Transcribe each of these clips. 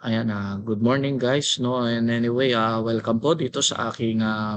Ayan, uh, good morning guys. No, and anyway, uh, welcome po dito sa aking uh,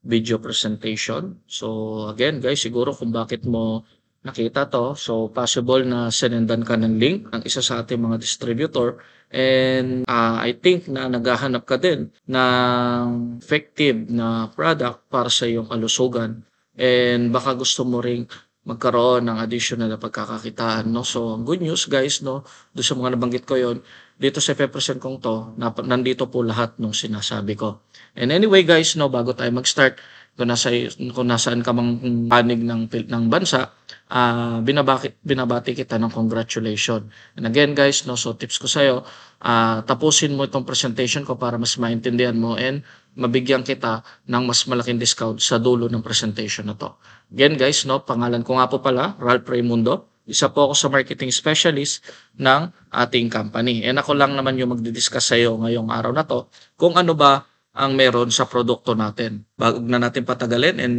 video presentation. So again guys, siguro kung bakit mo nakita to, so possible na senendan ka ng link ng isa sa ating mga distributor and uh, I think na naghahanap ka din ng effective na product para sa iyong kalusugan and baka gusto mo ring magkaroon ng additional na pagkakakitaan. No? So, good news guys, no? do sa mga nabanggit ko yon dito sa pepresent kong to, na, nandito po lahat ng sinasabi ko. And anyway guys, no, bago tayo mag-start, kung, nasa, kung nasaan ka mang panig ng, ng bansa, uh, ah, binabati, binabati kita ng congratulation. And again guys, no, so tips ko sa'yo, uh, tapusin mo itong presentation ko para mas maintindihan mo and mabigyan kita ng mas malaking discount sa dulo ng presentation na to. Again guys, no, pangalan ko nga po pala, Ralph Raimundo. Isa po ako sa marketing specialist ng ating company. And ako lang naman yung magdidiscuss sa iyo ngayong araw na to kung ano ba ang meron sa produkto natin. Bago na natin patagalin and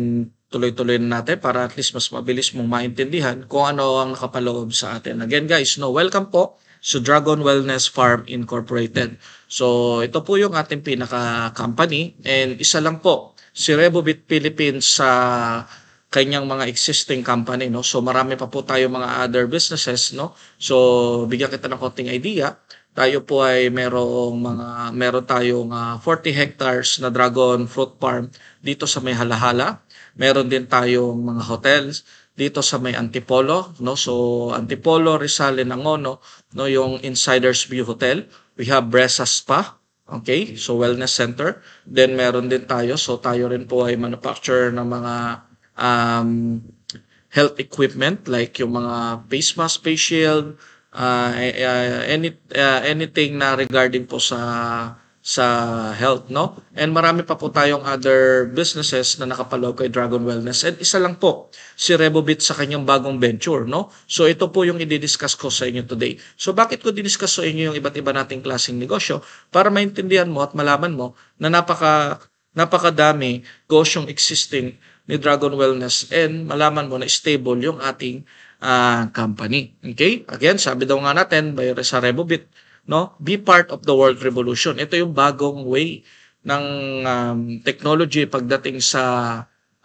tuloy-tuloy na natin para at least mas mabilis mong maintindihan kung ano ang nakapaloob sa atin. Again guys, no, welcome po sa Dragon Wellness Farm Incorporated. So ito po yung ating pinaka company and isa lang po si Rebovit Philippines sa kanyang mga existing company no. So marami pa po tayo mga other businesses no. So bigyan kita ng konting idea tayo po ay merong mga meron tayong uh, ah, 40 hectares na dragon fruit farm dito sa may halahala. Meron din tayong mga hotels, dito sa may Antipolo, no? So Antipolo, Rizal and Angono, no, yung Insiders View Hotel. We have Bresa Spa, okay? So wellness center. Then meron din tayo, so tayo rin po ay manufacturer ng mga um, health equipment like yung mga face mask, face shield, uh, eh, eh, any, uh, anything na regarding po sa sa health, no? And marami pa po tayong other businesses na nakapaloob kay Dragon Wellness. And isa lang po, si Rebobit sa kanyang bagong venture, no? So ito po yung i-discuss ko sa inyo today. So bakit ko diniscuss sa inyo yung iba't iba nating klaseng negosyo? Para maintindihan mo at malaman mo na napaka napakadami gosyong existing ni Dragon Wellness and malaman mo na stable yung ating uh, company. Okay? Again, sabi daw nga natin, by sa Rebobit, no? Be part of the world revolution. Ito yung bagong way ng um, technology pagdating sa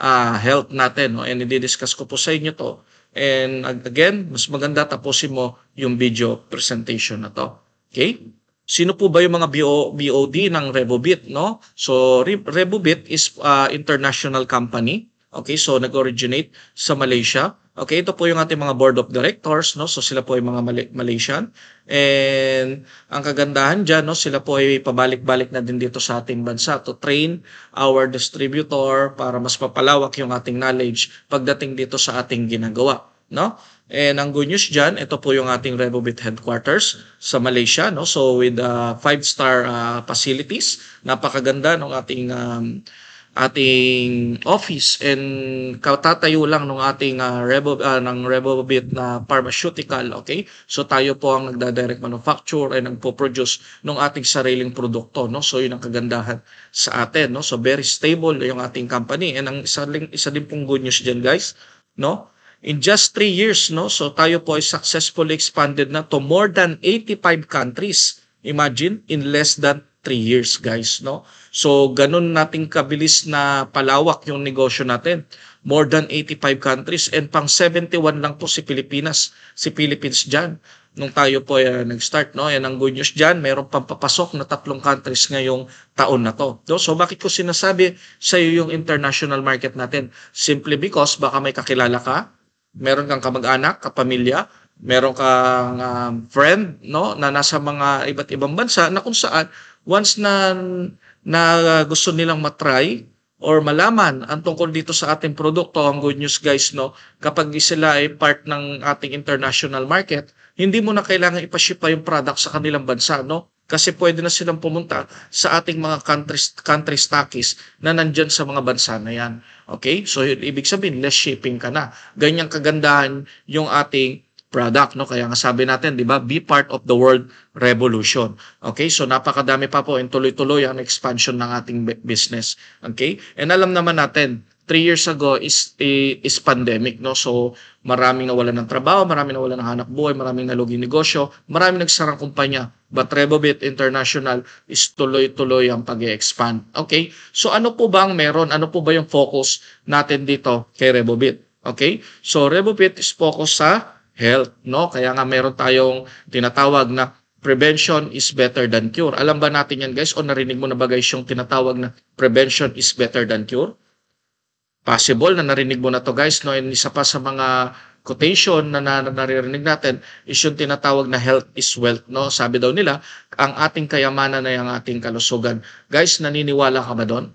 uh, health natin, no? And i-discuss ko po sa inyo to. And again, mas maganda tapusin mo yung video presentation na to. Okay? Sino po ba yung mga BO, BOD ng Rebobit, no? So, Re Rebobit is uh, international company. Okay, so nag-originate sa Malaysia. Okay, ito po yung ating mga board of directors, no? So sila po ay mga Mal Malaysian. And ang kagandahan diyan, no, sila po ay pabalik-balik na din dito sa ating bansa to train our distributor para mas papalawak yung ating knowledge pagdating dito sa ating ginagawa, no? And ang good news dyan, ito po yung ating Revobit headquarters sa Malaysia. No? So with uh, five-star uh, facilities, napakaganda ng ating um, ating office and katatayo lang ng ating uh, Rebo, uh, ng Rebobit na pharmaceutical, okay? So tayo po ang nagda-direct manufacture and nagpo-produce ng ating sariling produkto, no? So yun ang kagandahan sa atin, no? So very stable yung ating company and ang isa, isa din pong good news diyan, guys, no? In just 3 years, no? So tayo po ay successfully expanded na to more than 85 countries. Imagine in less than 3 years guys no so ganun nating kabilis na palawak yung negosyo natin more than 85 countries and pang 71 lang po si Pilipinas si Philippines diyan nung tayo po uh, nag-start no yan ang good news diyan meron pang papasok na tatlong countries ngayong taon na to no? so bakit ko sinasabi sa iyo yung international market natin simply because baka may kakilala ka meron kang kamag-anak kapamilya meron kang uh, friend no na nasa mga iba't ibang bansa na kung saan once na na gusto nilang matry or malaman ang tungkol dito sa ating produkto, ang good news guys, no, kapag sila ay part ng ating international market, hindi mo na kailangan ipaship pa yung product sa kanilang bansa, no? Kasi pwede na silang pumunta sa ating mga country, country stockies na nandyan sa mga bansa na yan. Okay? So, ibig sabihin, less shipping ka na. Ganyang kagandahan yung ating product no kaya nga sabi natin 'di ba be part of the world revolution okay so napakadami pa po in tuloy-tuloy ang expansion ng ating business okay and alam naman natin 3 years ago is is pandemic no so maraming nawalan ng trabaho maraming nawalan ng hanap buhay maraming nalugi negosyo maraming nagsarang kumpanya but Rebobit International is tuloy-tuloy ang pag-expand okay so ano po ba ang meron ano po ba yung focus natin dito kay Rebobit okay so Rebobit is focus sa health, no? Kaya nga meron tayong tinatawag na prevention is better than cure. Alam ba natin yan guys? O narinig mo na ba guys yung tinatawag na prevention is better than cure? Possible na narinig mo na to guys. No? And isa pa sa mga quotation na, na naririnig natin is yung tinatawag na health is wealth. No? Sabi daw nila, ang ating kayamanan ay ang ating kalusugan. Guys, naniniwala ka ba doon?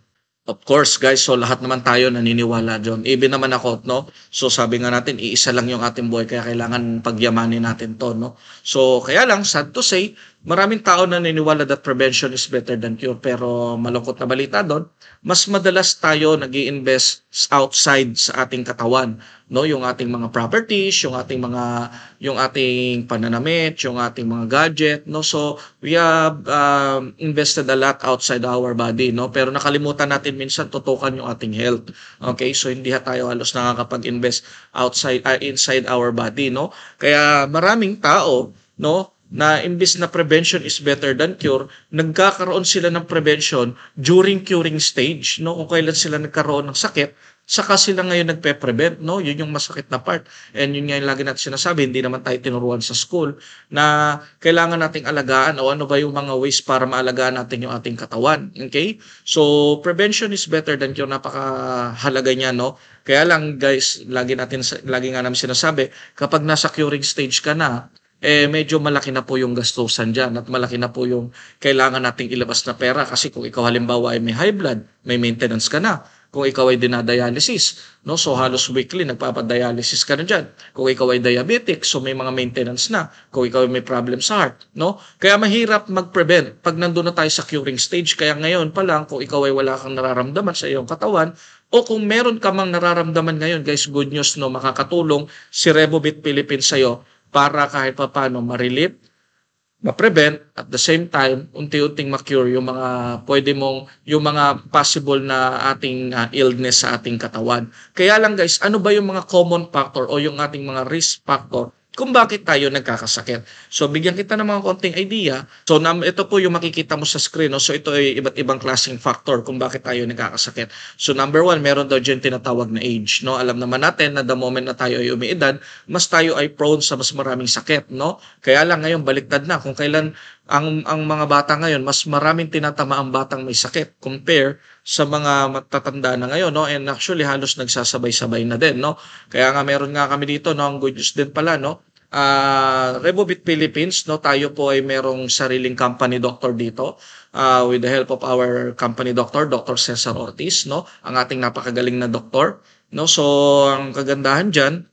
Of course, guys, so lahat naman tayo naniniwala doon. Even naman ako, no? So sabi nga natin, iisa lang yung ating buhay, kaya kailangan pagyamanin natin to, no? So kaya lang, sad to say, maraming tao naniniwala that prevention is better than cure. Pero malungkot na balita doon, mas madalas tayo nag invest outside sa ating katawan no yung ating mga properties yung ating mga yung ating pananamit yung ating mga gadget no so we have um, invested a lot outside our body no pero nakalimutan natin minsan tutukan yung ating health okay so hindi tayo halos nakakapag-invest outside uh, inside our body no kaya maraming tao no na imbis na prevention is better than cure, nagkakaroon sila ng prevention during curing stage, no? Kung kailan sila nagkaroon ng sakit, saka sila ngayon nagpe-prevent, no? Yun yung masakit na part. And yun nga yung lagi natin sinasabi, hindi naman tayo tinuruan sa school na kailangan nating alagaan o ano ba yung mga ways para maalagaan natin yung ating katawan. Okay? So, prevention is better than cure. Napakahalaga niya, no? Kaya lang, guys, lagi natin lagi nga namin sinasabi, kapag nasa curing stage ka na, eh medyo malaki na po yung gastusan dyan at malaki na po yung kailangan nating ilabas na pera kasi kung ikaw halimbawa ay may high blood, may maintenance ka na, kung ikaw ay dinadialysis. No? So halos weekly nagpapadialysis ka na dyan. Kung ikaw ay diabetic, so may mga maintenance na. Kung ikaw ay may problem sa heart. No? Kaya mahirap mag-prevent pag nandun na tayo sa curing stage. Kaya ngayon pa lang, kung ikaw ay wala kang nararamdaman sa iyong katawan, o kung meron ka mang nararamdaman ngayon, guys, good news, no, makakatulong si Rebobit Philippines sa'yo para kahit papano marilip ma-prevent at the same time unti-unting ma-cure yung mga pwede mong yung mga possible na ating uh, illness sa ating katawan. Kaya lang guys, ano ba yung mga common factor o yung ating mga risk factor kung bakit tayo nagkakasakit. So bigyan kita ng mga konting idea. So nam, ito po yung makikita mo sa screen. No? So ito ay iba't ibang klaseng factor kung bakit tayo nagkakasakit. So number one, meron daw dyan tinatawag na age. No? Alam naman natin na the moment na tayo ay umiidad, mas tayo ay prone sa mas maraming sakit. No? Kaya lang ngayon baliktad na kung kailan ang ang mga bata ngayon mas maraming tinatama ang batang may sakit compare sa mga matatanda na ngayon no and actually halos nagsasabay-sabay na din no kaya nga meron nga kami dito no ang good news din pala no Uh, ah, Rebobit Philippines, no, tayo po ay merong sariling company doctor dito uh, with the help of our company doctor, Dr. Cesar Ortiz, no, ang ating napakagaling na doktor. No, so ang kagandahan diyan,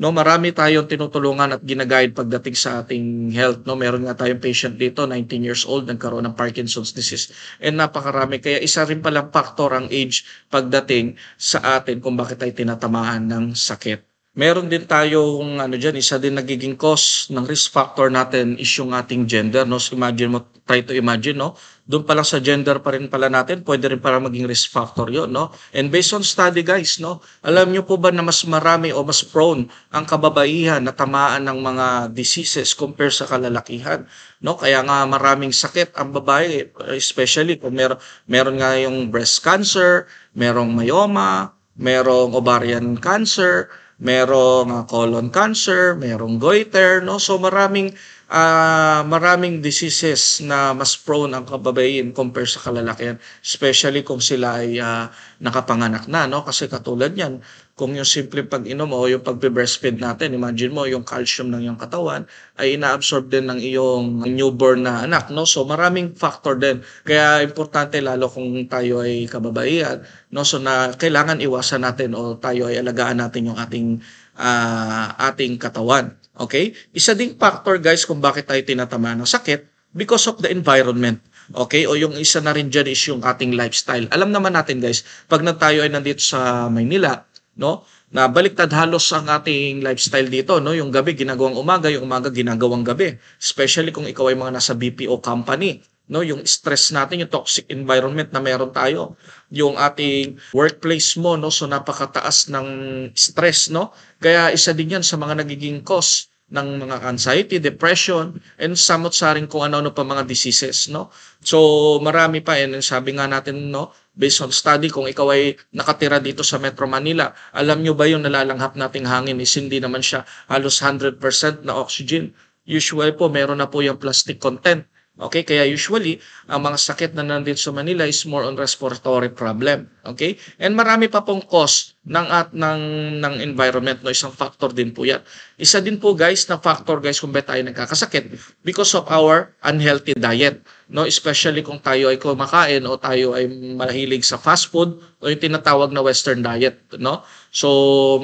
no marami tayong tinutulungan at ginaguide pagdating sa ating health no meron nga tayong patient dito 19 years old nagkaroon ng Parkinson's disease and napakarami kaya isa rin palang factor ang age pagdating sa atin kung bakit tayo tinatamaan ng sakit Meron din tayong ano diyan, isa din nagiging cause ng risk factor natin is yung ating gender, no? So imagine mo, try to imagine, no? Doon pa lang sa gender pa rin pala natin, pwede rin para maging risk factor 'yon, no? And based on study, guys, no, alam niyo po ba na mas marami o mas prone ang kababaihan na tamaan ng mga diseases compare sa kalalakihan, no? Kaya nga maraming sakit ang babae, especially kung mer meron nga yung breast cancer, merong myoma, merong ovarian cancer, merong ah, colon cancer, merong goiter, no? So maraming uh, maraming diseases na mas prone ang kababayan compare sa kalalakihan, especially kung sila ay uh, nakapanganak na, no? Kasi katulad niyan, kung yung simple pag-inom o yung pag breastfeed natin, imagine mo yung calcium ng iyong katawan ay inaabsorb din ng iyong newborn na anak, no? So maraming factor din. Kaya importante lalo kung tayo ay kababaihan, no? So na kailangan iwasan natin o tayo ay alagaan natin yung ating uh, ating katawan. Okay? Isa ding factor guys kung bakit tayo tinatamaan ng sakit because of the environment. Okay? O yung isa na rin dyan is yung ating lifestyle. Alam naman natin guys, pag na tayo ay nandito sa Maynila, no? Na baliktad halos ang ating lifestyle dito, no? Yung gabi ginagawang umaga, yung umaga ginagawang gabi. Especially kung ikaw ay mga nasa BPO company, no? Yung stress natin, yung toxic environment na meron tayo, yung ating workplace mo, no? So napakataas ng stress, no? Kaya isa din 'yan sa mga nagiging cause ng mga anxiety, depression, and samot saring kung ano-ano pa mga diseases, no? So, marami pa, and sabi nga natin, no, based on study kung ikaw ay nakatira dito sa Metro Manila, alam nyo ba yung nalalanghap nating hangin is hindi naman siya halos 100% na oxygen. Usually po, meron na po yung plastic content Okay, kaya usually, ang mga sakit na nandito sa Manila is more on respiratory problem. Okay? And marami pa pong cause ng at ng ng environment no isang factor din po 'yan. Isa din po guys na factor guys kung bakit tayo nagkakasakit because of our unhealthy diet no especially kung tayo ay kumakain o tayo ay mahilig sa fast food o yung tinatawag na western diet no. So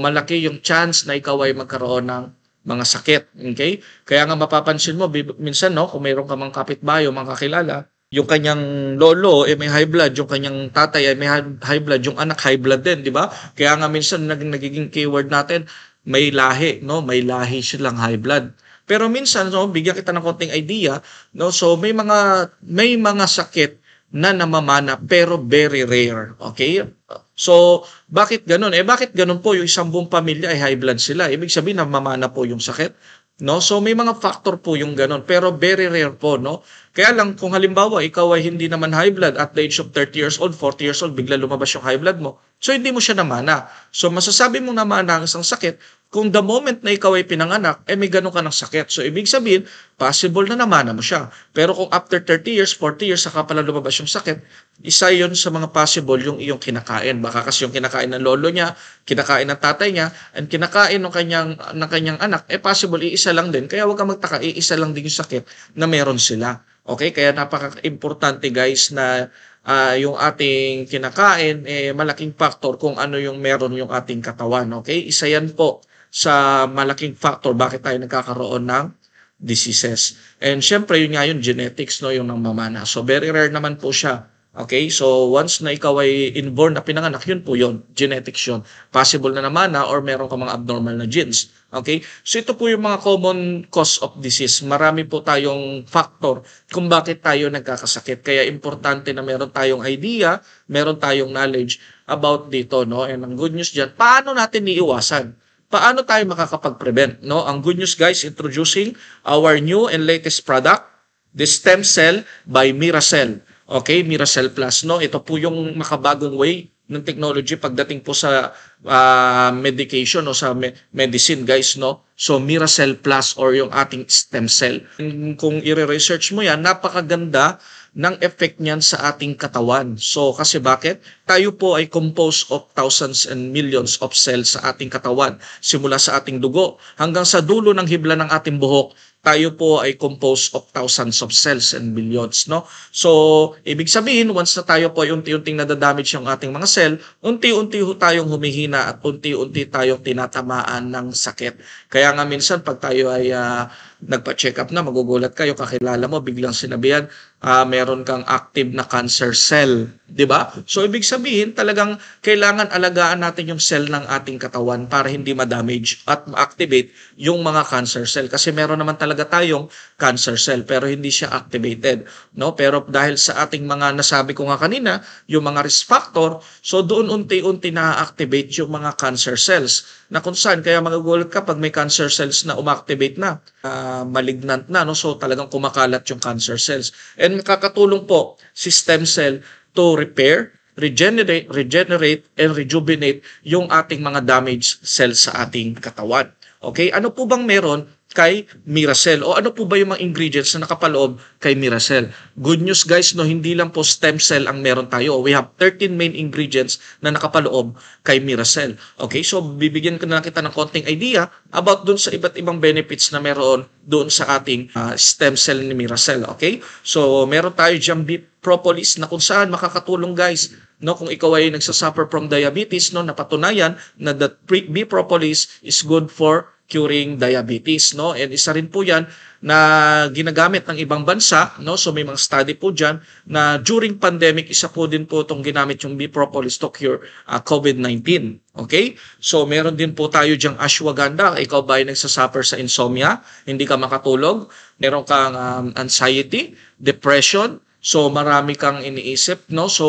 malaki yung chance na ikaw ay magkaroon ng mga sakit. Okay? Kaya nga mapapansin mo, minsan no, kung mayroon ka mang kapitbayo, mga kakilala, yung kanyang lolo eh may high blood, yung kanyang tatay ay eh, may high blood, yung anak high blood din, di ba? Kaya nga minsan naging nagiging keyword natin, may lahi, no? May lahi silang high blood. Pero minsan no, bigyan kita ng konting idea, no? So may mga may mga sakit na namamana pero very rare. Okay? So, bakit ganun? Eh, bakit ganun po yung isang buong pamilya ay high blood sila? Ibig sabihin, namamana po yung sakit. No? So may mga factor po yung ganun, pero very rare po, no? Kaya lang kung halimbawa ikaw ay hindi naman high blood at the age of 30 years old, 40 years old, bigla lumabas yung high blood mo, so hindi mo siya namana. So masasabi mong namana ang isang sakit kung the moment na ikaw ay pinanganak, eh may ganun ka ng sakit. So, ibig sabihin, possible na namana mo siya. Pero kung after 30 years, 40 years, saka pala lumabas yung sakit, isa yon sa mga possible yung iyong kinakain. Baka kasi yung kinakain ng lolo niya, kinakain ng tatay niya, and kinakain ng kanyang, ng kanyang anak, eh possible, iisa lang din. Kaya huwag kang magtaka, iisa lang din yung sakit na meron sila. Okay? Kaya napaka-importante guys na uh, yung ating kinakain, eh, malaking factor kung ano yung meron yung ating katawan. Okay? Isa yan po sa malaking factor bakit tayo nagkakaroon ng diseases. And syempre, yun nga yun, genetics, no, yung namamana. So, very rare naman po siya. Okay? So, once na ikaw ay inborn na pinanganak, yun po yun. Genetics yun. Possible na naman na or meron ka mga abnormal na genes. Okay? So, ito po yung mga common cause of disease. Marami po tayong factor kung bakit tayo nagkakasakit. Kaya, importante na meron tayong idea, meron tayong knowledge about dito. No? And ang good news dyan, paano natin iiwasan? paano tayo makakapag-prevent? No? Ang good news guys, introducing our new and latest product, the stem cell by Miracell. Okay, Miracell Plus. No? Ito po yung makabagong way ng technology pagdating po sa uh, medication o sa me- medicine guys no so Miracell Plus or yung ating stem cell kung i-research mo yan napakaganda ng effect niyan sa ating katawan. So kasi bakit? Tayo po ay composed of thousands and millions of cells sa ating katawan. Simula sa ating dugo hanggang sa dulo ng hibla ng ating buhok, tayo po ay composed of thousands of cells and millions, no? So, ibig sabihin, once na tayo po ay unti-unting nadadamage yung ating mga cell, unti-unti ho tayong humihina at unti-unti tayong tinatamaan ng sakit. Kaya nga minsan, pag tayo ay uh, nagpa-check up na, magugulat kayo, kakilala mo, biglang sinabihan, uh, meron kang active na cancer cell, 'di ba? So ibig sabihin talagang kailangan alagaan natin yung cell ng ating katawan para hindi ma-damage at ma-activate yung mga cancer cell kasi meron naman talaga tayong cancer cell pero hindi siya activated, no? Pero dahil sa ating mga nasabi ko nga kanina, yung mga risk factor, so doon unti-unti na-activate yung mga cancer cells na kung saan kaya magugulat ka pag may cancer cells na umactivate na, uh, malignant na, no? So talagang kumakalat yung cancer cells. And dahil nakakatulong po si stem cell to repair, regenerate, regenerate and rejuvenate yung ating mga damaged cells sa ating katawan. Okay, ano po bang meron kay Miracel. O ano po ba yung mga ingredients na nakapaloob kay Miracel? Good news guys, no, hindi lang po stem cell ang meron tayo. We have 13 main ingredients na nakapaloob kay Miracel. Okay, so bibigyan ko na kita ng konting idea about dun sa iba't ibang benefits na meron doon sa ating uh, stem cell ni Miracel. Okay, so meron tayo jambit propolis na kung saan makakatulong guys no kung ikaw ay nagsasuffer from diabetes no napatunayan na the B propolis is good for curing diabetes no and isa rin po 'yan na ginagamit ng ibang bansa no so may mga study po diyan na during pandemic isa po din po tong ginamit yung propolis to cure uh, ah, COVID-19 okay so meron din po tayo diyang ashwagandha ikaw ba ay nagsasuffer sa insomnia hindi ka makatulog meron kang um, anxiety depression So marami kang iniisip no. So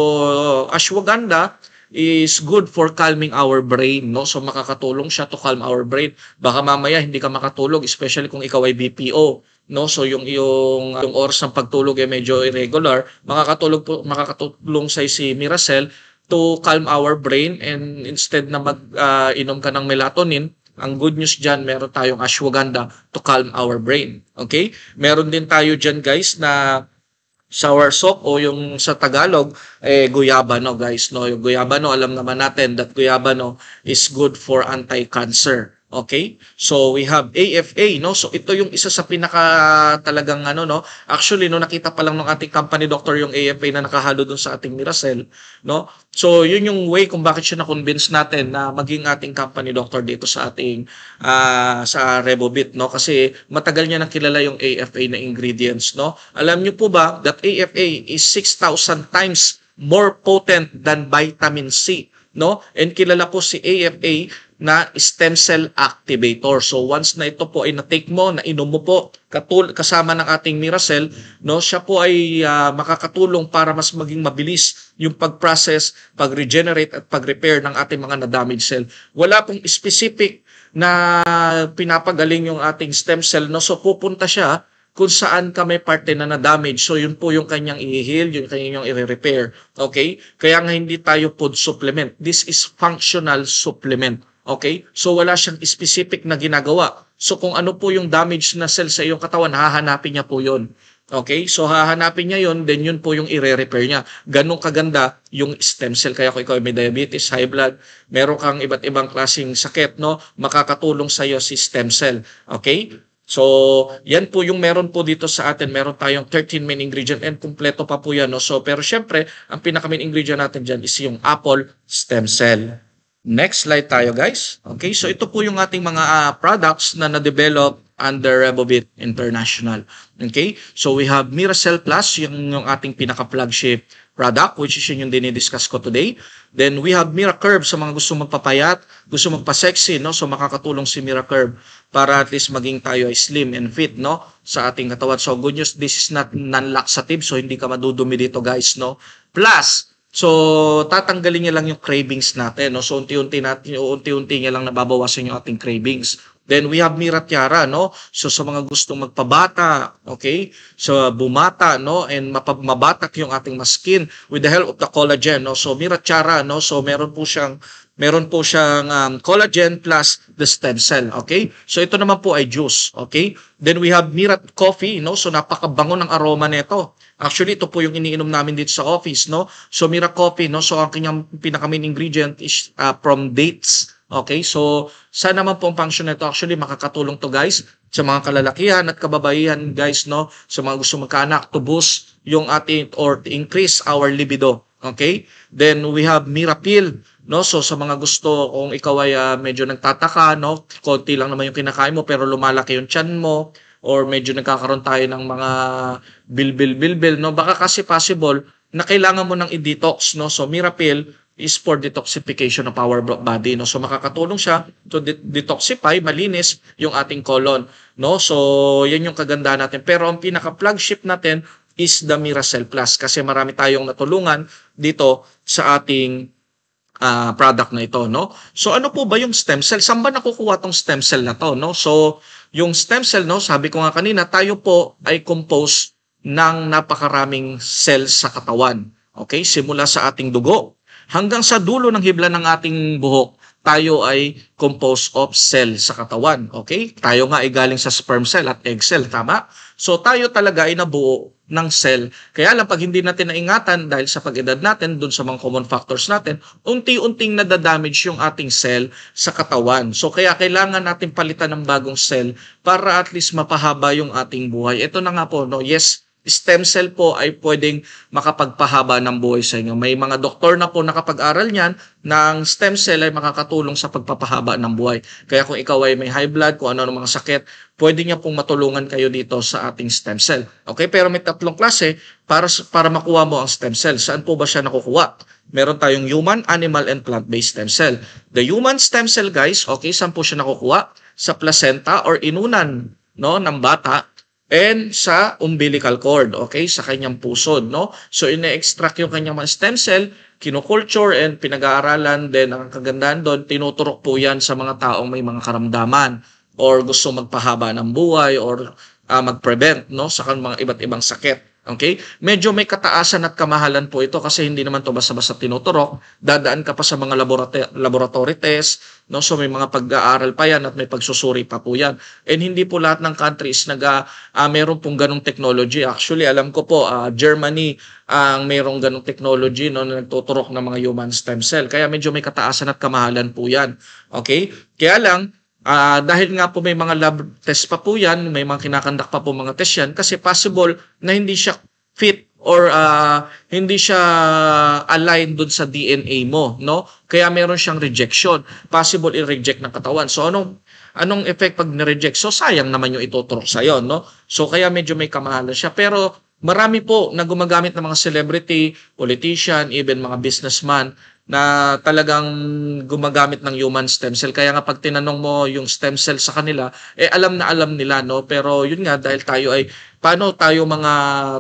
ashwagandha is good for calming our brain, no? So makakatulong siya to calm our brain. Baka mamaya hindi ka makatulog, especially kung ikaw ay BPO, no? So yung yung yung oras ng pagtulog ay medyo irregular, makakatulog po makakatulong sa si Miracel to calm our brain and instead na mag uh, ka ng melatonin, ang good news dyan, meron tayong ashwagandha to calm our brain. Okay? Meron din tayo dyan guys na shower soap o yung sa Tagalog eh guyaba no guys no yung no alam naman natin that guyaba no is good for anti-cancer Okay? So we have AFA no. So ito yung isa sa pinaka talagang ano no. Actually no nakita pa lang ng ating company doctor yung AFA na nakahalo dun sa ating Miracel no. So yun yung way kung bakit siya na-convince natin na maging ating company doctor dito sa ating uh, sa Rebobit no kasi matagal niya nang kilala yung AFA na ingredients no. Alam niyo po ba that AFA is 6,000 times more potent than vitamin C no? And kilala po si AFA na stem cell activator. So once na ito po ay na-take mo, na inom mo po katul kasama ng ating Miracell, no, siya po ay uh, makakatulong para mas maging mabilis yung pag-process, pag-regenerate at pag-repair ng ating mga na-damaged cell. Wala pong specific na pinapagaling yung ating stem cell, no. So pupunta siya kung saan ka may parte na na-damage. So, yun po yung kanyang i-heal, yun kanyang i-repair. Okay? Kaya nga hindi tayo food supplement. This is functional supplement. Okay? So wala siyang specific na ginagawa. So kung ano po yung damage na cell sa iyong katawan, hahanapin niya po yon. Okay? So hahanapin niya yon, then yun po yung ire-repair niya. Ganong kaganda yung stem cell. Kaya kung ikaw may diabetes, high blood, meron kang iba't ibang klasing sakit, no? makakatulong sa iyo si stem cell. Okay? So, yan po yung meron po dito sa atin. Meron tayong 13 main ingredient and kumpleto pa po yan. No? So, pero syempre, ang pinaka main ingredient natin dyan is yung apple stem cell. Next slide tayo guys. Okay, so ito po yung ating mga uh, products na na-develop under Rebovit International. Okay, so we have Miracell Plus, yung, yung ating pinaka-flagship product, which is yun yung dinidiscuss ko today. Then we have Miracurve sa mga gusto magpapayat, gusto magpa-sexy, no? So makakatulong si Miracurve para at least maging tayo ay slim and fit, no? Sa ating katawan. So good news, this is not non-laxative, so hindi ka madudumi dito guys, no? Plus, So, tatanggalin niya lang yung cravings natin. No? So, unti-unti natin, unti-unti niya lang nababawasan yung ating cravings. Then we have Miratyara, no? So sa mga gustong magpabata, okay? So bumata, no? And mapab- yung ating maskin with the help of the collagen, no? So Miratyara, no? So meron po siyang Meron po siyang um, collagen plus the stem cell, okay? So ito naman po ay juice, okay? Then we have Mirat coffee, You no? So napakabango ng aroma nito. Actually, ito po yung iniinom namin dito sa office, no? So Mira coffee, no? So ang kanyang pinaka-main ingredient is uh, from dates, Okay, so sana naman po ang function nito actually makakatulong to guys sa mga kalalakihan at kababaihan guys no sa mga gusto magkaanak to boost yung ating or to increase our libido. Okay? Then we have Mirapil. No? So sa mga gusto kung ikaw ay uh, medyo nagtataka, no? konti lang naman yung kinakain mo pero lumalaki yung tiyan mo or medyo nagkakaroon tayo ng mga bilbil bilbil no baka kasi possible na kailangan mo ng i-detox no so Mirapil is for detoxification of our body no so makakatulong siya to de- detoxify malinis yung ating colon no so yan yung kagandahan natin pero ang pinaka flagship natin is the Miracell Plus kasi marami tayong natulungan dito sa ating uh, product na ito no so ano po ba yung stem cell saan ba nakukuha tong stem cell na to no so yung stem cell no sabi ko nga kanina tayo po ay composed ng napakaraming cells sa katawan okay simula sa ating dugo hanggang sa dulo ng hibla ng ating buhok tayo ay composed of cell sa katawan. Okay? Tayo nga ay galing sa sperm cell at egg cell, tama? So tayo talaga ay nabuo ng cell. Kaya lang pag hindi natin naingatan dahil sa pag-edad natin, dun sa mga common factors natin, unti-unting nadadamage yung ating cell sa katawan. So kaya kailangan natin palitan ng bagong cell para at least mapahaba yung ating buhay. Ito na nga po, no? yes, stem cell po ay pwedeng makapagpahaba ng buhay sa inyo. May mga doktor na po nakapag-aral niyan ng stem cell ay makakatulong sa pagpapahaba ng buhay. Kaya kung ikaw ay may high blood, kung ano ng mga sakit, pwede niya pong matulungan kayo dito sa ating stem cell. Okay, pero may tatlong klase para, para makuha mo ang stem cell. Saan po ba siya nakukuha? meron tayong human, animal, and plant-based stem cell. The human stem cell, guys, okay, saan po siya nakukuha? Sa placenta or inunan no, ng bata and sa umbilical cord, okay, sa kanyang pusod, no? So ine-extract yung kanyang mga stem cell, kinoculture and pinag-aaralan then ang kagandahan doon, tinuturok po 'yan sa mga taong may mga karamdaman or gusto magpahaba ng buhay or uh, mag-prevent no sa mga iba't ibang sakit. Okay? Medyo may kataasan at kamahalan po ito kasi hindi naman to basta-basta tinuturok. Dadaan ka pa sa mga laboratory, laboratory test, no? So may mga pag-aaral pa yan at may pagsusuri pa po yan. And hindi po lahat ng countries nag uh, meron pong ganong technology. Actually, alam ko po uh, Germany ang uh, merong ganong technology no na nagtuturok ng mga human stem cell. Kaya medyo may kataasan at kamahalan po yan. Okay? Kaya lang Uh, dahil nga po may mga lab test pa po yan, may mga kinakandak pa po mga test yan, kasi possible na hindi siya fit or uh, hindi siya align dun sa DNA mo, no? Kaya meron siyang rejection. Possible i-reject ng katawan. So anong anong effect pag ni-reject? So sayang naman yung ituturok sa yon, no? So kaya medyo may kamahalan siya. Pero marami po na gumagamit ng mga celebrity, politician, even mga businessman na talagang gumagamit ng human stem cell. Kaya nga pag tinanong mo yung stem cell sa kanila, eh alam na alam nila no, pero yun nga dahil tayo ay paano tayo mga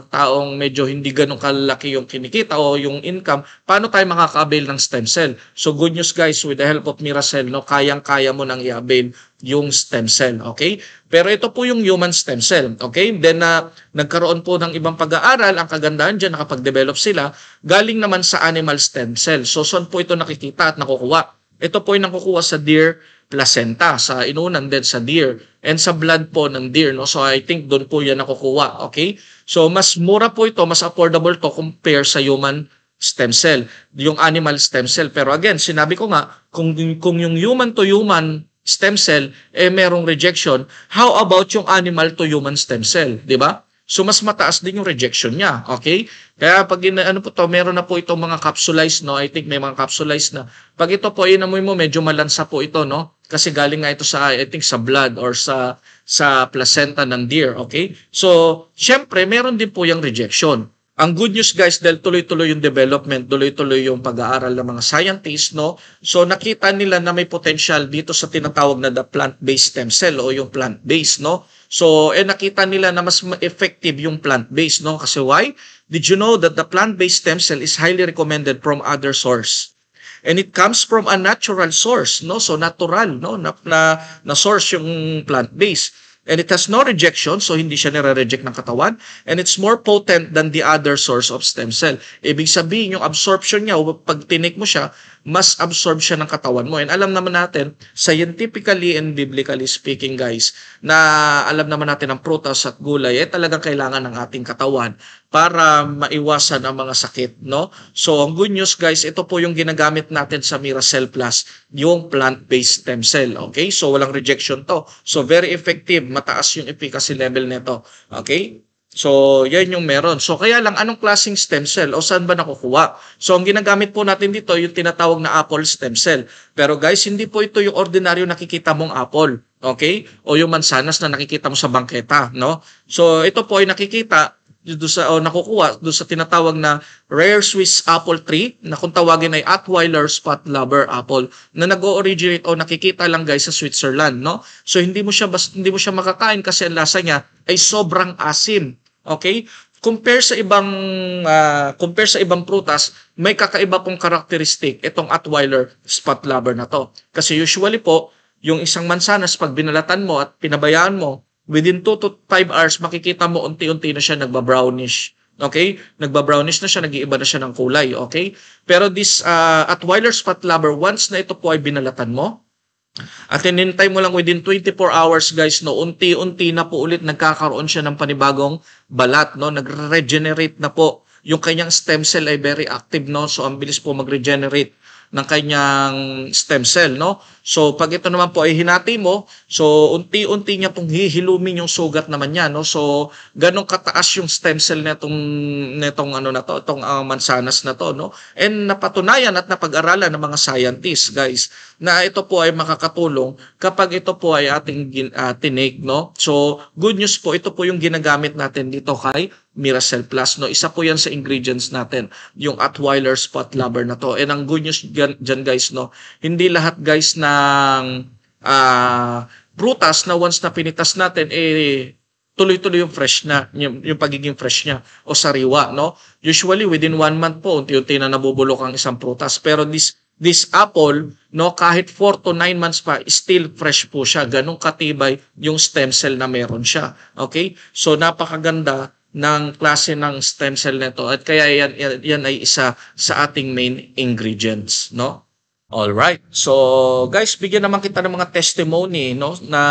taong medyo hindi ganun kalaki yung kinikita o yung income, paano tayo makaka-avail ng stem cell? So good news guys, with the help of Miracell, no, kayang-kaya mo nang i-avail yung stem cell, okay? Pero ito po yung human stem cell, okay? Then na uh, nagkaroon po ng ibang pag-aaral, ang kagandahan diyan nakapag-develop sila galing naman sa animal stem cell. So saan po ito nakikita at nakukuha? Ito po yung nakukuha sa deer placenta sa inunan din sa deer and sa blood po ng deer no so I think doon po yan nakukuha okay so mas mura po ito mas affordable to compare sa human stem cell yung animal stem cell pero again sinabi ko nga kung kung yung human to human stem cell eh merong rejection how about yung animal to human stem cell di ba So mas mataas din yung rejection niya, okay? Kaya pag ano po to, meron na po itong mga capsulized, no? I think may mga capsulized na. Pag ito po inamoy mo, medyo malansa po ito, no? Kasi galing nga ito sa I think sa blood or sa sa placenta ng deer, okay? So, syempre meron din po yung rejection. Ang good news guys dahil tuloy-tuloy yung development, tuloy-tuloy yung pag-aaral ng mga scientists, no? So nakita nila na may potential dito sa tinatawag na the plant-based stem cell o yung plant-based, no? So eh nakita nila na mas effective yung plant-based, no? Kasi why? Did you know that the plant-based stem cell is highly recommended from other source? And it comes from a natural source, no? So natural, no? Na na, na source yung plant-based. And it has no rejection, so hindi siya nire-reject ng katawan. And it's more potent than the other source of stem cell. Ibig sabihin, yung absorption niya, pag tinik mo siya, mas absorb siya ng katawan mo. And alam naman natin, scientifically and biblically speaking guys, na alam naman natin ang prutas at gulay ay eh, talagang kailangan ng ating katawan para maiwasan ang mga sakit, no? So, ang good news guys, ito po yung ginagamit natin sa Miracell Plus, yung plant-based stem cell, okay? So, walang rejection to. So, very effective, mataas yung efficacy level nito, okay? So, yan yung meron. So, kaya lang, anong klaseng stem cell o saan ba nakukuha? So, ang ginagamit po natin dito, yung tinatawag na apple stem cell. Pero guys, hindi po ito yung ordinaryo nakikita mong apple. Okay? O yung mansanas na nakikita mo sa bangketa. No? So, ito po ay nakikita do sa o nakukuha do sa tinatawag na rare Swiss apple tree na kung tawagin ay Atweiler spot lover apple na nag-originate o nakikita lang guys sa Switzerland no so hindi mo siya bas, hindi mo siya makakain kasi ang lasa niya ay sobrang asin Okay? Compare sa ibang uh, compare sa ibang prutas, may kakaiba pong characteristic itong Atweiler spot lover na to. Kasi usually po, yung isang mansanas pag binalatan mo at pinabayaan mo, within 2 to 5 hours makikita mo unti-unti na siya nagba-brownish. Okay? Nagba-brownish na siya, nag-iiba na siya ng kulay. Okay? Pero this uh, Atweiler spot lover, once na ito po ay binalatan mo, at inintay mo lang within 24 hours guys no unti-unti na po ulit nagkakaroon siya ng panibagong balat no nagre-regenerate na po yung kanyang stem cell ay very active no so ang bilis po mag-regenerate ng kanyang stem cell no So pag ito naman po ay hinati mo, so unti-unti niya pong hihilumin yung sugat naman niya, no? So ganong kataas yung stem cell nitong nitong ano na to, itong uh, ah, mansanas na to, no? And napatunayan at napag-aralan ng mga scientists, guys, na ito po ay makakatulong kapag ito po ay ating uh, tinake, no? So good news po, ito po yung ginagamit natin dito kay Miracell Plus. No? Isa po yan sa ingredients natin, yung Atweiler Spot Lover na to. And ang good news dyan, dyan guys, no? hindi lahat guys na ng uh, ah, prutas na once na pinitas natin, eh, tuloy-tuloy yung fresh na, yung, yung pagiging fresh niya o sariwa, no? Usually, within one month po, unti-unti na nabubulok ang isang prutas. Pero this, this apple, no, kahit 4 to 9 months pa, still fresh po siya. Ganong katibay yung stem cell na meron siya. Okay? So, napakaganda ng klase ng stem cell nito at kaya yan, yan, yan ay isa sa ating main ingredients no All right. So guys, bigyan naman kita ng mga testimony no na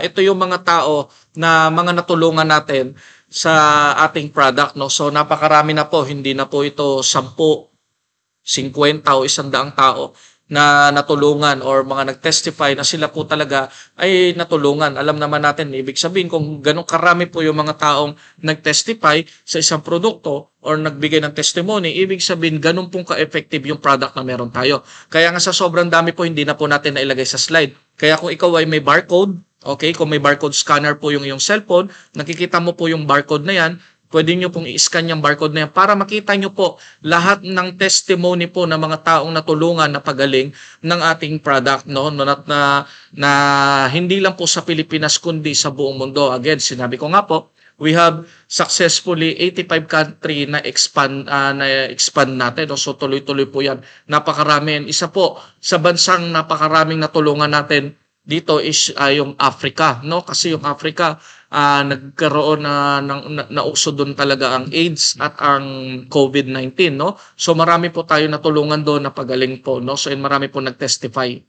ito yung mga tao na mga natulungan natin sa ating product no. So napakarami na po, hindi na po ito 10, 50 o 100 tao na natulungan or mga nagtestify na sila po talaga ay natulungan. Alam naman natin, ibig sabihin kung ganun karami po yung mga taong nagtestify sa isang produkto or nagbigay ng testimony, ibig sabihin ganun pong ka-effective yung product na meron tayo. Kaya nga sa sobrang dami po, hindi na po natin nailagay sa slide. Kaya kung ikaw ay may barcode, Okay, kung may barcode scanner po yung iyong cellphone, nakikita mo po yung barcode na yan, pwede nyo pong i-scan yung barcode na yan para makita nyo po lahat ng testimony po ng mga taong natulungan na pagaling ng ating product no na, na, na hindi lang po sa Pilipinas kundi sa buong mundo again sinabi ko nga po we have successfully 85 country na expand uh, na expand natin no? so tuloy-tuloy po yan napakarami and isa po sa bansang napakaraming natulungan natin dito is uh, yung Africa no kasi yung Africa uh, nagkaroon na ng na, nauso doon talaga ang AIDS at ang COVID-19 no. So marami po tayo natulungan doon na pagaling po no. So and marami po nagtestify.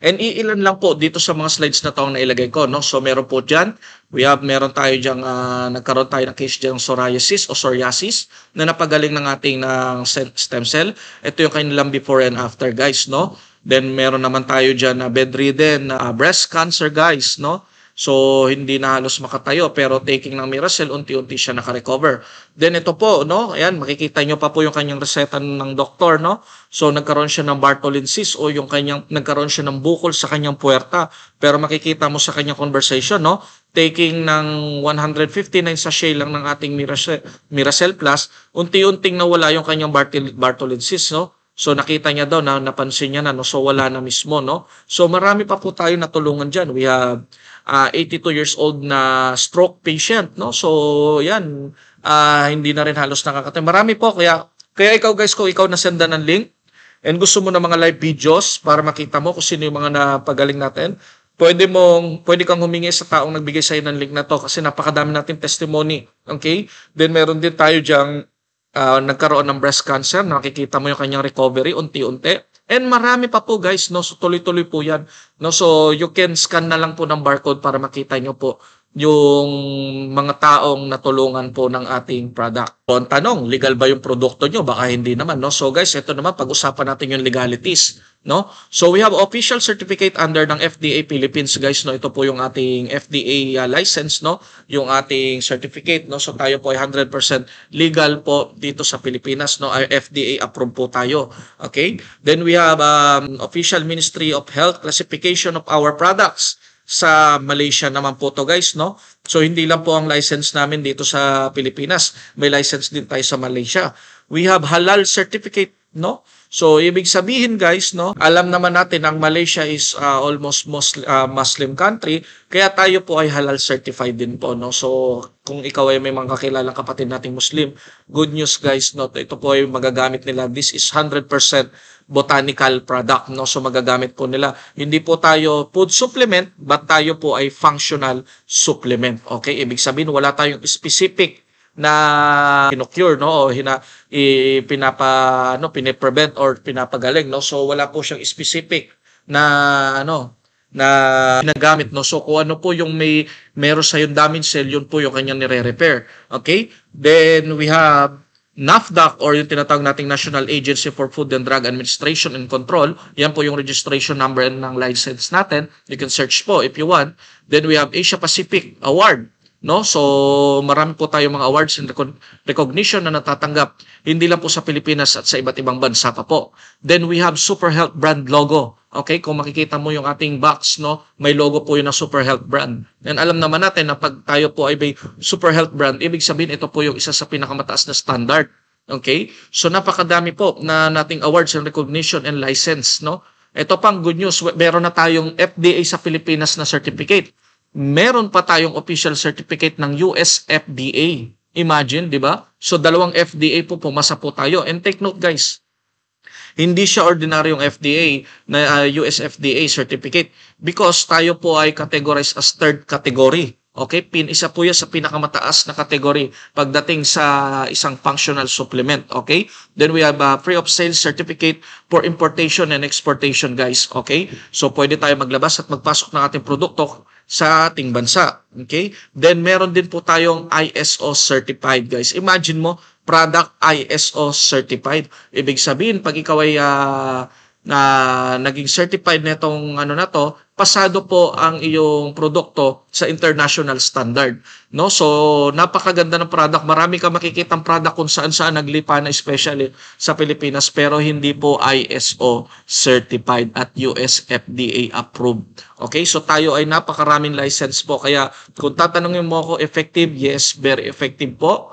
And iilan lang po dito sa mga slides na taong nailagay ko no. So meron po diyan, we have meron tayo diyang uh, ah, nagkaroon tayo ng case diyang psoriasis o psoriasis na napagaling ng ating ng ah, stem cell. Ito yung kanilang before and after guys no. Then meron naman tayo diyan na bedridden na uh, breast cancer guys no So hindi na halos makatayo pero taking ng Miracel unti-unti siya naka-recover. Then ito po no, ayan makikita niyo pa po yung kanyang reseta ng doktor no. So nagkaroon siya ng Bartolin cyst o yung kanyang nagkaroon siya ng bukol sa kanyang puwerta. Pero makikita mo sa kanyang conversation no, taking ng 159 sachet lang ng ating Miracel, Miracel Plus, unti-unting nawala yung kanyang Bartol, Bartolin cyst no. So nakita niya daw na napansin niya na no so wala na mismo no. So marami pa po tayo natulungan diyan. We have uh, ah, 82 years old na stroke patient, no? So, yan, uh, hindi na rin halos nakakatay. Marami po, kaya, kaya ikaw guys, ko ikaw na nasenda ng link, and gusto mo ng mga live videos para makita mo kung sino yung mga napagaling natin, pwede mong pwede kang humingi sa taong nagbigay sa ng link na to kasi napakadami natin testimony okay then meron din tayo diyang uh, nagkaroon ng breast cancer nakikita mo yung kanyang recovery unti-unti And marami pa po guys, no? So tuloy-tuloy po yan. No? So you can scan na lang po ng barcode para makita nyo po yung mga taong natulungan po ng ating product. So, ang tanong, legal ba yung produkto nyo? Baka hindi naman, no? So guys, ito naman, pag-usapan natin yung legalities, no? So we have official certificate under ng FDA Philippines, guys, no? Ito po yung ating FDA uh, license, no? Yung ating certificate, no? So tayo po ay 100% legal po dito sa Pilipinas, no? FDA approved po tayo, okay? Then we have um, official Ministry of Health classification of our products sa Malaysia naman po to guys no so hindi lang po ang license namin dito sa Pilipinas may license din tayo sa Malaysia we have halal certificate no so ibig sabihin guys no alam naman natin ang Malaysia is uh, almost Muslim, uh, Muslim country kaya tayo po ay halal certified din po no so kung ikaw ay may mga kakilalang kapatid nating Muslim good news guys no ito po ay magagamit nila this is 100% botanical product no so magagamit po nila hindi po tayo food supplement but tayo po ay functional supplement okay ibig sabihin wala tayong specific na kinocure no o hina pinapa no pine-prevent or pinapagaling no so wala po siyang specific na ano na ginagamit no so kung ano po yung may meron sa yung damage cell yun po yung kanya nire-repair okay then we have NAFDAC or yung tinatawag nating National Agency for Food and Drug Administration and Control, yan po yung registration number ng license natin. You can search po if you want. Then we have Asia Pacific Award No? So, marami po tayong mga awards and recognition na natatanggap, hindi lang po sa Pilipinas at sa iba't ibang bansa pa po. Then we have Super Health brand logo. Okay, kung makikita mo yung ating box, no, may logo po yun na Super Health brand. And alam naman natin na pag tayo po ay may Super Health brand, ibig sabihin ito po yung isa sa pinakamataas na standard. Okay? So napakadami po na nating awards and recognition and license, no? Ito pang good news, meron na tayong FDA sa Pilipinas na certificate meron pa tayong official certificate ng US FDA. Imagine, di ba? So dalawang FDA po pumasa po tayo. And take note guys, hindi siya ordinaryong FDA na uh, US FDA certificate because tayo po ay categorized as third category. Okay, pin isa po 'yan sa pinakamataas na category pagdating sa isang functional supplement, okay? Then we have a free of sale certificate for importation and exportation, guys, okay? So pwede tayo maglabas at magpasok ng ating produkto sa ating bansa. Okay? Then meron din po tayong ISO certified guys. Imagine mo, product ISO certified. Ibig sabihin, pag ikaw ay uh, na naging certified nitong ano na to, pasado po ang iyong produkto sa international standard. No? So, napakaganda ng product. Marami ka makikitang product kung saan-saan naglipa na especially sa Pilipinas pero hindi po ISO certified at US FDA approved. Okay? So, tayo ay napakaraming license po. Kaya, kung tatanungin mo ako, effective? Yes, very effective po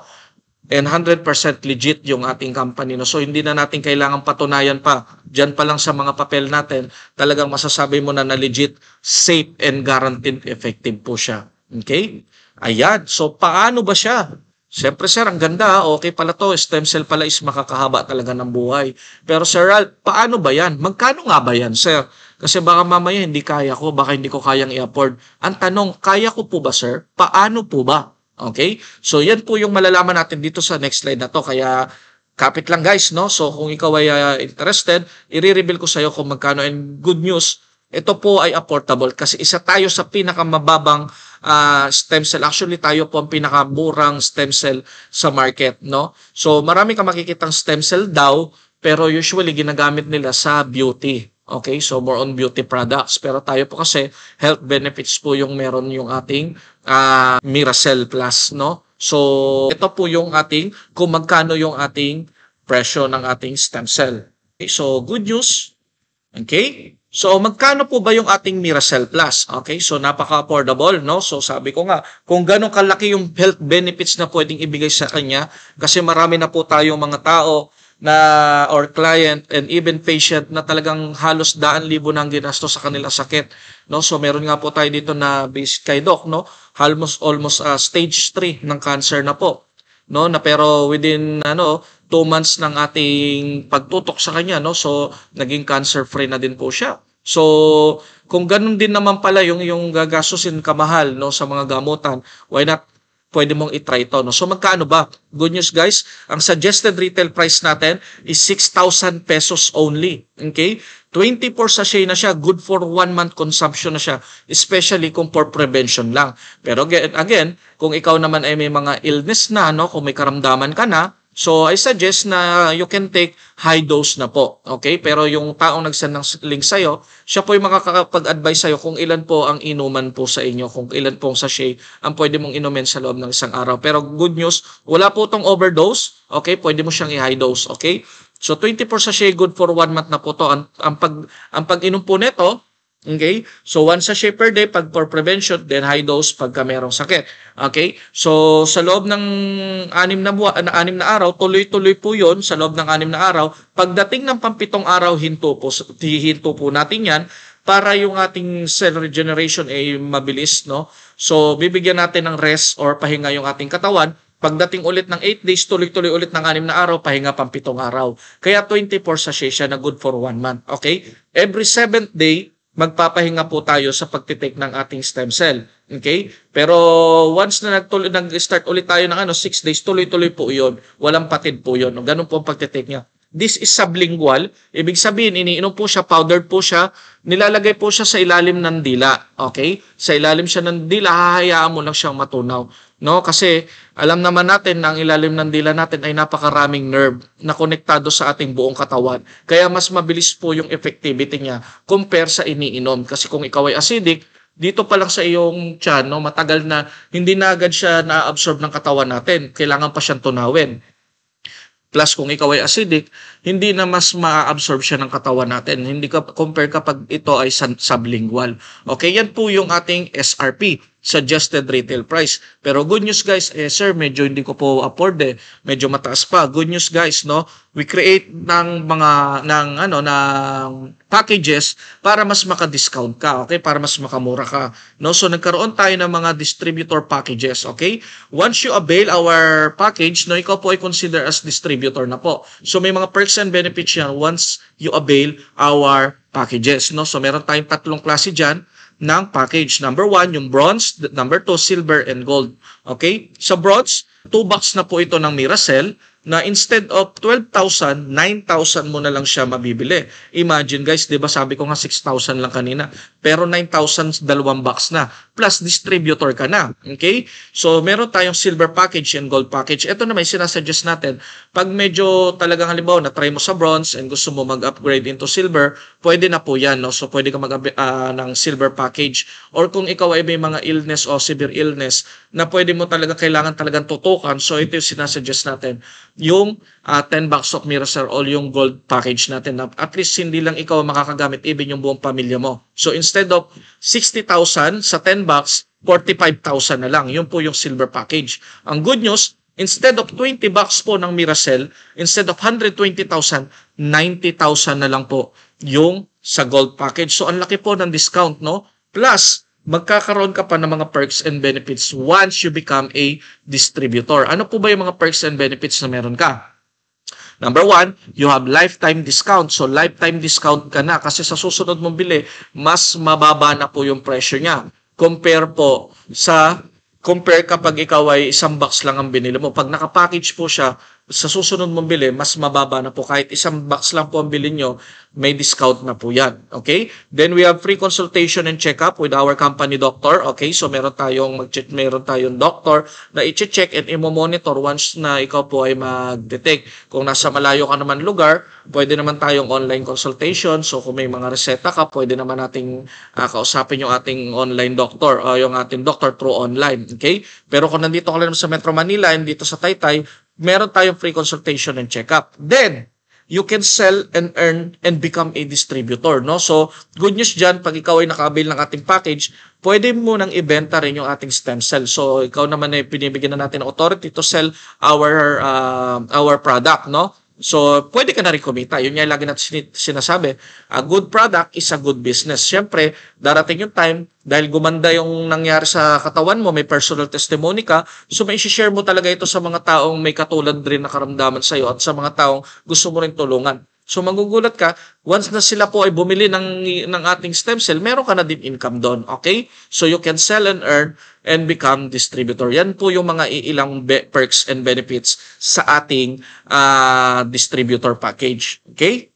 and 100% legit yung ating company. No? So hindi na natin kailangan patunayan pa. Diyan pa lang sa mga papel natin, talagang masasabi mo na na legit, safe, and guaranteed effective po siya. Okay? Ayan. So paano ba siya? Siyempre sir, ang ganda. Ah. Okay pala to. Stem cell pala is makakahaba talaga ng buhay. Pero sir Ralph, paano ba yan? Magkano nga ba yan sir? Kasi baka mamaya hindi kaya ko, baka hindi ko kayang i-afford. Ang tanong, kaya ko po ba sir? Paano po ba? Okay? So yan po yung malalaman natin dito sa next slide na to. Kaya kapit lang guys, no? So kung ikaw ay uh, interested, i-reveal ko sa iyo kung magkano. And good news, ito po ay affordable kasi isa tayo sa pinakamababang uh, stem cell. Actually, tayo po ang pinakamurang stem cell sa market, no? So marami kang makikitang stem cell daw, pero usually ginagamit nila sa beauty. Okay, so more on beauty products. Pero tayo po kasi, health benefits po yung meron yung ating uh, ah, Miracell Plus, no? So, ito po yung ating, kung magkano yung ating presyo ng ating stem cell. Okay, so, good news. Okay? So, magkano po ba yung ating Miracell Plus? Okay, so napaka-affordable, no? So, sabi ko nga, kung ganong kalaki yung health benefits na pwedeng ibigay sa kanya, kasi marami na po tayong mga tao na or client and even patient na talagang halos daan libo na ang ginastos sa kanila sakit. No? So meron nga po tayo dito na based kay Doc, no? almost, almost uh, stage 3 ng cancer na po. No? Na pero within ano, 2 months ng ating pagtutok sa kanya, no? so naging cancer free na din po siya. So, kung ganun din naman pala yung yung gagastusin kamahal no sa mga gamutan, why not pwede mong itry ito. No? So magkano ba? Good news guys, ang suggested retail price natin is 6,000 pesos only. Okay? 24 sachet na siya, good for 1 month consumption na siya, especially kung for prevention lang. Pero again, again kung ikaw naman ay may mga illness na, no, kung may karamdaman ka na, So, I suggest na you can take high dose na po. Okay? Pero yung taong nagsend ng link sa'yo, siya po yung makakapag-advise sa sa'yo kung ilan po ang inuman po sa inyo, kung ilan pong sachet ang pwede mong inumin sa loob ng isang araw. Pero good news, wala po tong overdose. Okay? Pwede mo siyang i-high dose. Okay? So, 24 sachet, good for one month na po to. Ang, ang, pag, ang pag-inom po nito, Okay? So, once sa shepherd per eh, day, pag for prevention, then high dose pagka merong sakit. Okay? So, sa loob ng anim na, buwan, na, anim na araw, tuloy-tuloy po yon sa loob ng anim na araw. Pagdating ng pampitong araw, hinto po, hihinto po natin yan para yung ating cell regeneration ay eh, mabilis. No? So, bibigyan natin ng rest or pahinga yung ating katawan Pagdating ulit ng 8 days, tuloy-tuloy ulit ng 6 na araw, pahinga pang 7 araw. Kaya 24 sachet siya na good for 1 month. Okay? Every 7th day, magpapahinga po tayo sa pagtitake ng ating stem cell. Okay? Pero once na nagtuloy, nag-start ulit tayo ng ano, 6 days, tuloy-tuloy po yon, Walang patid po yun. Ganun po ang pagtitake niya. This is sublingual. Ibig sabihin, iniinom po siya, powdered po siya, nilalagay po siya sa ilalim ng dila. Okay? Sa ilalim siya ng dila, hahayaan mo lang siyang matunaw. No? Kasi alam naman natin na ang ilalim ng dila natin ay napakaraming nerve na konektado sa ating buong katawan. Kaya mas mabilis po yung effectivity niya compare sa iniinom. Kasi kung ikaw ay acidic, dito pa lang sa iyong tiyan, no, matagal na hindi na agad siya na-absorb ng katawan natin. Kailangan pa siyang tunawin. Plus, kung ikaw ay acidic, hindi na mas ma-absorb siya ng katawan natin. Hindi ka compare kapag ito ay sublingual. Okay, yan po yung ating SRP, suggested retail price. Pero good news guys, eh sir, medyo hindi ko po afford eh. Medyo mataas pa. Good news guys, no? We create ng mga ng ano ng packages para mas maka-discount ka, okay? Para mas makamura ka. No, so nagkaroon tayo ng mga distributor packages, okay? Once you avail our package, no, ikaw po ay consider as distributor na po. So may mga perks and benefits yan once you avail our packages. No? So meron tayong tatlong klase dyan ng package. Number one, yung bronze. Number two, silver and gold. Okay? Sa bronze, Two bucks na po ito ng Miracel na instead of 12,000, 9,000 mo na lang siya mabibili. Imagine guys, 'di ba sabi ko nga 6,000 lang kanina, pero 9,000 dalawang box na plus distributor ka na. Okay? So meron tayong silver package and gold package. Ito na may sinasuggest natin pag medyo talagang halimbawa na try mo sa bronze and gusto mo mag-upgrade into silver, pwede na po 'yan, no? So pwede ka mag uh, ah, ng silver package or kung ikaw ay may mga illness o severe illness na pwede mo talaga kailangan talagang totoo token. So ito yung sinasuggest natin, yung uh, ah, 10 box of mirrors are all yung gold package natin na at least hindi lang ikaw makakagamit, even yung buong pamilya mo. So instead of 60,000 sa 10 bucks, 45,000 na lang. Yun po yung silver package. Ang good news, instead of 20 bucks po ng Miracel, instead of 120,000, 90,000 na lang po yung sa gold package. So ang laki po ng discount, no? Plus, magkakaroon ka pa ng mga perks and benefits once you become a distributor. Ano po ba yung mga perks and benefits na meron ka? Number one, you have lifetime discount. So, lifetime discount ka na kasi sa susunod mong bili, mas mababa na po yung presyo niya. Compare po sa, compare kapag ikaw ay isang box lang ang binili mo. Pag nakapackage po siya, sa susunod mong bili, mas mababa na po. Kahit isang box lang po ang bilhin nyo, may discount na po yan. Okay? Then we have free consultation and check-up with our company doctor. Okay? So meron tayong, mag-check, meron tayong doctor na i-check and i-monitor once na ikaw po ay mag-detect. Kung nasa malayo ka naman lugar, pwede naman tayong online consultation. So kung may mga reseta ka, pwede naman nating uh, kausapin yung ating online doctor o uh, ah, yung ating doctor through online. Okay? Pero kung nandito ka lang sa Metro Manila and dito sa Taytay, meron tayong free consultation and checkup. Then, you can sell and earn and become a distributor. No? So, good news dyan, pag ikaw ay nakabil ng ating package, pwede mo nang ibenta rin yung ating stem cell. So, ikaw naman ay pinibigyan na natin ng authority to sell our, uh, our product. No? So, pwede ka na rin kumita. Yun yung lagi natin sinasabi. A good product is a good business. Siyempre, darating yung time, dahil gumanda yung nangyari sa katawan mo, may personal testimony ka, so may share mo talaga ito sa mga taong may katulad rin na karamdaman sa'yo at sa mga taong gusto mo rin tulungan. So magugulat ka, once na sila po ay bumili ng, ng ating stem cell, meron ka na din income doon. Okay? So you can sell and earn and become distributor. Yan po yung mga ilang perks and benefits sa ating uh, distributor package. Okay?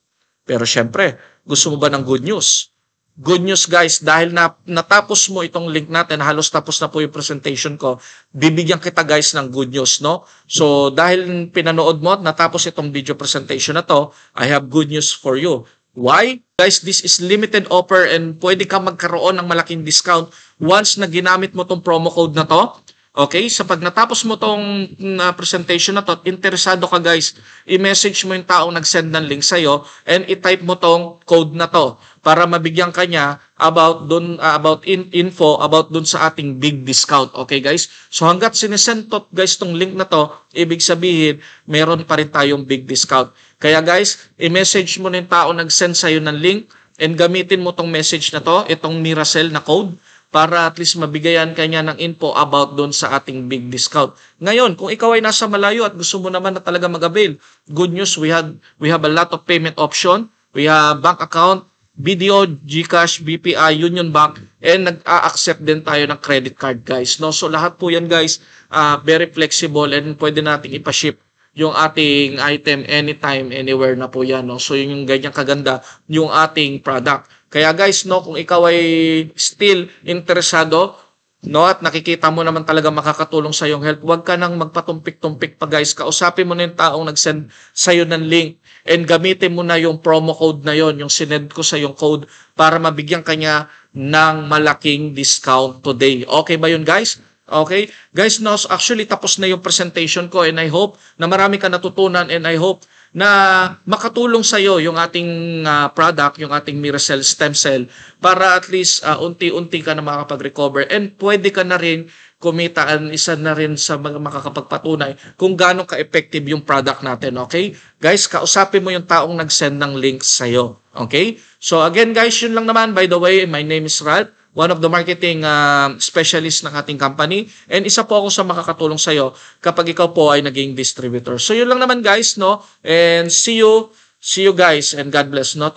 Pero syempre, gusto mo ba ng good news? Good news guys, dahil na, natapos mo itong link natin, halos tapos na po yung presentation ko, bibigyan kita guys ng good news, no? So dahil pinanood mo at natapos itong video presentation na to, I have good news for you. Why? Guys, this is limited offer and pwede ka magkaroon ng malaking discount once na ginamit mo tong promo code na to Okay? So pag natapos mo tong uh, presentation na to, interesado ka guys, i-message mo yung taong nag-send ng link sa'yo and i-type mo tong code na to para mabigyan kanya about dun, uh, about in, info about dun sa ating big discount. Okay guys? So hanggat sinesend to guys tong link na to, ibig sabihin meron pa rin tayong big discount. Kaya guys, i-message mo na yung taong nag-send sa'yo ng link and gamitin mo tong message na to, itong Miracel na code para at least mabigayan kanya ng info about doon sa ating big discount. Ngayon, kung ikaw ay nasa malayo at gusto mo naman na talaga mag-avail, good news, we had we have a lot of payment option. We have bank account, BDO, GCash, BPI, Union Bank, and nag-a-accept din tayo ng credit card guys. No? So lahat po yan guys, uh, very flexible and pwede nating ipaship yung ating item anytime, anywhere na po yan. No? So yun yung ganyang kaganda yung ating product. Kaya guys, no, kung ikaw ay still interesado, no, at nakikita mo naman talaga makakatulong sa iyong health, huwag ka nang magpatumpik-tumpik pa guys. Kausapin mo na yung taong nag-send sa iyo ng link and gamitin mo na yung promo code na yon, yung sinend ko sa yung code para mabigyan kanya ng malaking discount today. Okay ba yun guys? Okay? Guys, now actually tapos na yung presentation ko and I hope na marami ka natutunan and I hope na makatulong sa iyo yung ating uh, product, yung ating Miracell stem cell para at least uh, unti-unti ka na makapag recover and pwede ka na rin kumita ang isa na rin sa mga makakapagpatunay kung gaano ka-effective yung product natin, okay? Guys, kausapin mo yung taong nag-send ng link sa iyo, okay? So again guys, yun lang naman. By the way, my name is Ralph one of the marketing uh, um, specialist ng ating company. And isa po ako sa makakatulong sa iyo kapag ikaw po ay naging distributor. So yun lang naman guys, no? And see you, see you guys and God bless, no?